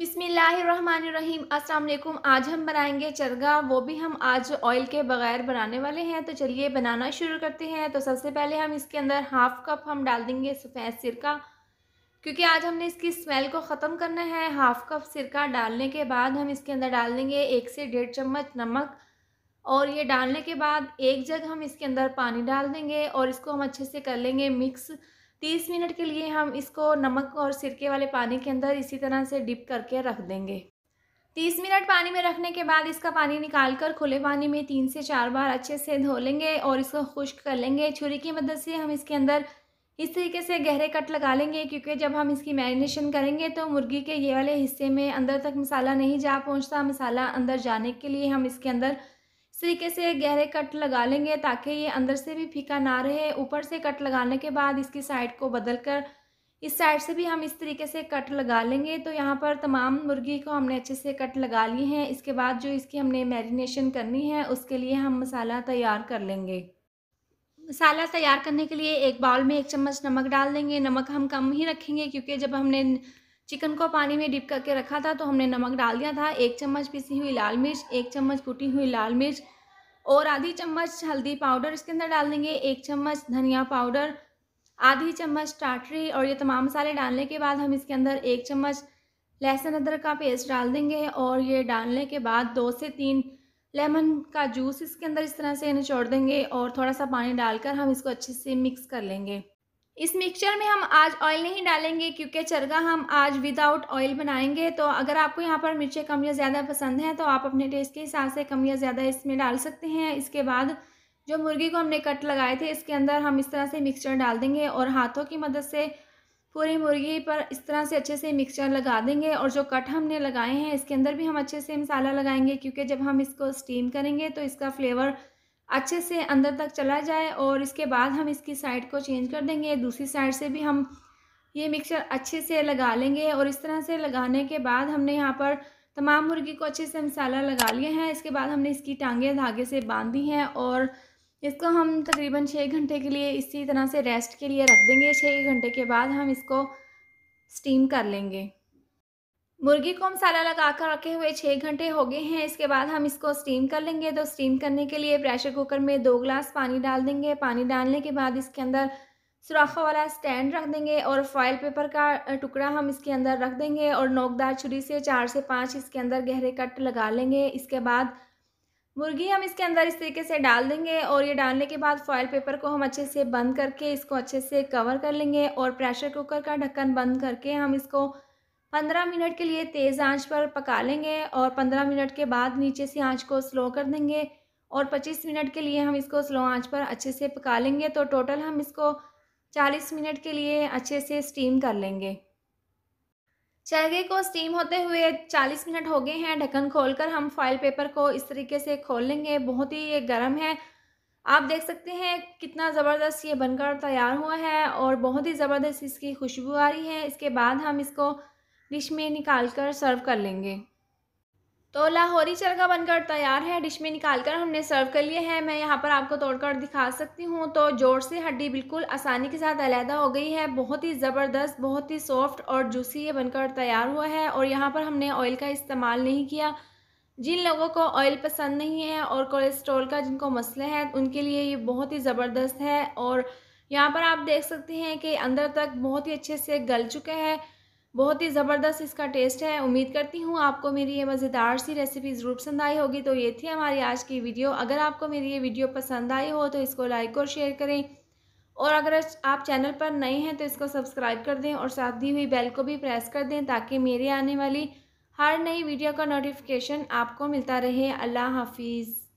बिसमीम अस्सलाम आज हम बनाएंगे चरगा वो भी हम आज ऑयल के बगैर बनाने वाले हैं तो चलिए बनाना शुरू करते हैं तो सबसे पहले हम इसके अंदर हाफ़ कप हम डाल देंगे सफ़ेद सिरका क्योंकि आज हमने इसकी स्मेल को ख़त्म करना है हाफ़ कप सिरका डालने के बाद हम इसके अंदर डाल देंगे एक से डेढ़ चम्मच नमक और ये डालने के बाद एक जग हम इसके अंदर पानी डाल देंगे और इसको हम अच्छे से कर लेंगे मिक्स तीस मिनट के लिए हम इसको नमक और सिरके वाले पानी के अंदर इसी तरह से डिप करके रख देंगे तीस मिनट पानी में रखने के बाद इसका पानी निकाल कर खुले पानी में तीन से चार बार अच्छे से धो लेंगे और इसको खुश्क कर लेंगे छुरी की मदद से हम इसके अंदर इस तरीके से गहरे कट लगा लेंगे क्योंकि जब हम इसकी मैरिनेशन करेंगे तो मुर्गी के ये वाले हिस्से में अंदर तक मसाला नहीं जा पहुंचता मसाला अंदर जाने के लिए हम इसके अंदर इस तरीके से गहरे कट लगा लेंगे ताकि ये अंदर से भी फीका ना रहे ऊपर से कट लगाने के बाद इसकी साइड को बदल कर इस साइड से भी हम इस तरीके से कट लगा लेंगे तो यहाँ पर तमाम मुर्गी को हमने अच्छे से कट लगा लिए हैं इसके बाद जो इसकी हमने मैरिनेशन करनी है उसके लिए हम मसाला तैयार कर लेंगे मसाला तैयार करने के लिए एक बाउल में एक चम्मच नमक डाल देंगे नमक हम कम ही रखेंगे क्योंकि जब हमने चिकन को पानी में डिप करके रखा था तो हमने नमक डाल दिया था एक चम्मच पिसी हुई लाल मिर्च एक चम्मच कुटी हुई लाल मिर्च और आधी चम्मच हल्दी पाउडर इसके अंदर डाल देंगे एक चम्मच धनिया पाउडर आधी चम्मच टाटरी और ये तमाम मसाले डालने के बाद हम इसके अंदर एक चम्मच लहसुन अदरक का पेस्ट डाल देंगे और ये डालने के बाद दो से तीन लेमन का जूस इसके अंदर इस तरह से निचोड़ देंगे और थोड़ा सा पानी डालकर हम इसको अच्छे से मिक्स कर लेंगे इस मिक्सचर में हम आज ऑयल नहीं डालेंगे क्योंकि चरगा हम आज विदाउट ऑयल बनाएंगे तो अगर आपको यहाँ पर मिर्चें कम या ज़्यादा पसंद हैं तो आप अपने टेस्ट के हिसाब से कम या ज़्यादा इसमें डाल सकते हैं इसके बाद जो मुर्गी को हमने कट लगाए थे इसके अंदर हम इस तरह से मिक्सचर डाल देंगे और हाथों की मदद से पूरी मुर्गी पर इस तरह से अच्छे से मिक्सचर लगा देंगे और जो कट हमने लगाए हैं इसके अंदर भी हम अच्छे से मसाला लगाएंगे क्योंकि जब हम इसको स्टीम करेंगे तो इसका फ्लेवर अच्छे से अंदर तक चला जाए और इसके बाद हम इसकी साइड को चेंज कर देंगे दूसरी साइड से भी हम ये मिक्सचर अच्छे से लगा लेंगे और इस तरह से लगाने के बाद हमने यहाँ पर तमाम मुर्गी को अच्छे से मसाला लगा लिया है इसके बाद हमने इसकी टांगे धागे से बांध दी हैं और इसको हम तकरीबन छः घंटे के लिए इसी तरह से रेस्ट के लिए रख देंगे छः घंटे के बाद हम इसको स्टीम कर लेंगे मुर्गी को हम सारा लगा कर रखे हुए छः घंटे हो गए हैं इसके बाद हम इसको स्टीम कर लेंगे तो स्टीम करने के लिए प्रेशर कुकर में दो ग्लास पानी डाल देंगे पानी डालने के बाद इसके अंदर सुराखों वाला स्टैंड रख देंगे और फॉयल पेपर का टुकड़ा हम इसके अंदर रख देंगे और नोकदार छुरी से चार से पाँच इसके अंदर गहरे कट लगा लेंगे इसके बाद मुर्गी हम इसके अंदर इस तरीके से डाल देंगे और ये डालने के बाद फॉइल पेपर को हम अच्छे से बंद करके इसको अच्छे से कवर कर लेंगे और प्रेशर कुकर का ढक्कन बंद करके हम इसको पंद्रह मिनट के लिए तेज़ आंच पर पका लेंगे और पंद्रह मिनट के बाद नीचे से आंच को स्लो कर देंगे और पच्चीस मिनट के लिए हम इसको स्लो आंच पर अच्छे से पका लेंगे तो टोटल हम इसको चालीस मिनट के लिए अच्छे से स्टीम कर लेंगे चरगे को स्टीम होते हुए चालीस मिनट हो गए हैं ढक्कन खोल हम फाइल पेपर को इस तरीके से खोल लेंगे बहुत ही ये गर्म है आप देख सकते हैं कितना ज़बरदस्त ये बनकर तैयार हुआ है और बहुत ही ज़बरदस्त इसकी खुशबू आ रही है इसके बाद हम इसको डिश में निकाल कर सर्व कर लेंगे तो लाहौरी चरखा बनकर तैयार है डिश में निकाल कर हमने सर्व कर लिए हैं मैं यहाँ पर आपको तोड़कर दिखा सकती हूँ तो जोर से हड्डी बिल्कुल आसानी के साथ अलहदा हो गई है बहुत ही ज़बरदस्त बहुत ही सॉफ्ट और जूसी ये बनकर तैयार हुआ है और यहाँ पर हमने ऑयल का इस्तेमाल नहीं किया जिन लोगों को ऑयल पसंद नहीं है और कोलेस्ट्रॉल का जिनको मसला है उनके लिए ये बहुत ही ज़बरदस्त है और यहाँ पर आप देख सकते हैं कि अंदर तक बहुत ही अच्छे से गल चुका है बहुत ही ज़बरदस्त इसका टेस्ट है उम्मीद करती हूँ आपको मेरी ये मज़ेदार सी रेसिपी ज़रूर पसंद आई होगी तो ये थी हमारी आज की वीडियो अगर आपको मेरी ये वीडियो पसंद आई हो तो इसको लाइक और शेयर करें और अगर आप चैनल पर नए हैं तो इसको सब्सक्राइब कर दें और साथ दी हुई बेल को भी प्रेस कर दें ताकि मेरी आने वाली हर नई वीडियो का नोटिफिकेशन आपको मिलता रहे अल्लाह हाफिज़